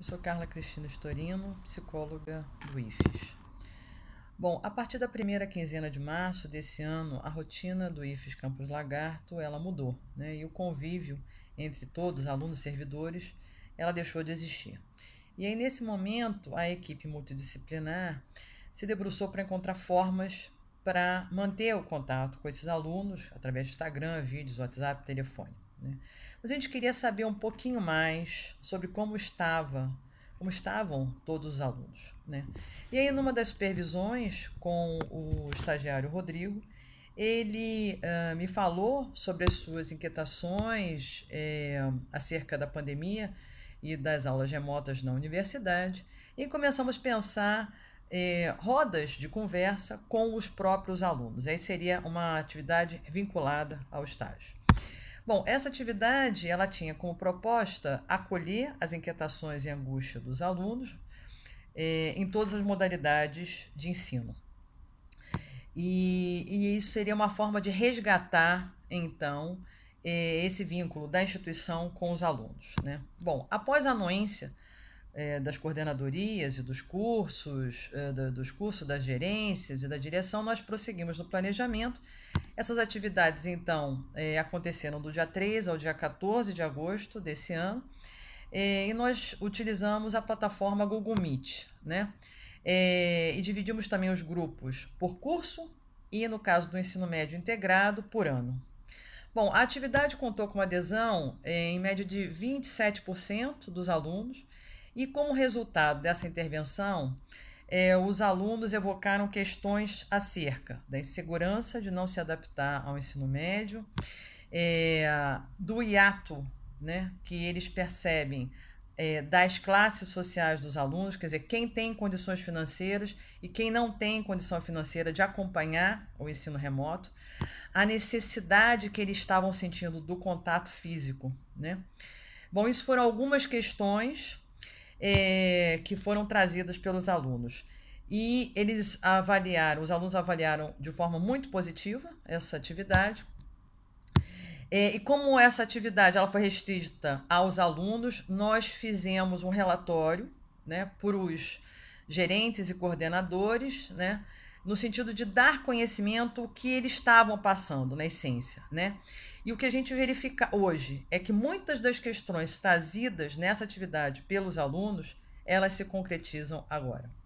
Eu sou Carla Cristina Storino, psicóloga do IFES. Bom, a partir da primeira quinzena de março desse ano, a rotina do IFES Campus Lagarto, ela mudou, né? E o convívio entre todos, alunos e servidores, ela deixou de existir. E aí nesse momento, a equipe multidisciplinar se debruçou para encontrar formas para manter o contato com esses alunos através de Instagram, vídeos, WhatsApp, telefone. Né? Mas a gente queria saber um pouquinho mais sobre como estava, como estavam todos os alunos. Né? E aí, numa das supervisões com o estagiário Rodrigo, ele uh, me falou sobre as suas inquietações eh, acerca da pandemia e das aulas remotas na universidade, e começamos a pensar eh, rodas de conversa com os próprios alunos. Aí seria uma atividade vinculada ao estágio. Bom, essa atividade ela tinha como proposta acolher as inquietações e angústia dos alunos eh, em todas as modalidades de ensino. E, e, isso seria uma forma de resgatar, então, eh, esse vínculo da instituição com os alunos. Né? Bom, após a anuência eh, das coordenadorias e dos cursos, eh, dos cursos das gerências e da direção, nós prosseguimos no planejamento essas atividades, então, é, aconteceram do dia 3 ao dia 14 de agosto desse ano, é, e nós utilizamos a plataforma Google Meet, né? É, e dividimos também os grupos por curso e, no caso do ensino médio integrado, por ano. Bom, a atividade contou com adesão é, em média de 27% dos alunos, e como resultado dessa intervenção, é, os alunos evocaram questões acerca da insegurança de não se adaptar ao ensino médio, é, do hiato né, que eles percebem é, das classes sociais dos alunos, quer dizer, quem tem condições financeiras e quem não tem condição financeira de acompanhar o ensino remoto, a necessidade que eles estavam sentindo do contato físico. Né? Bom, isso foram algumas questões é, que foram trazidas pelos alunos. E eles avaliaram, os alunos avaliaram de forma muito positiva essa atividade. É, e como essa atividade ela foi restrita aos alunos, nós fizemos um relatório né, para os gerentes e coordenadores, né? no sentido de dar conhecimento o que eles estavam passando na essência, né? E o que a gente verifica hoje é que muitas das questões trazidas nessa atividade pelos alunos, elas se concretizam agora.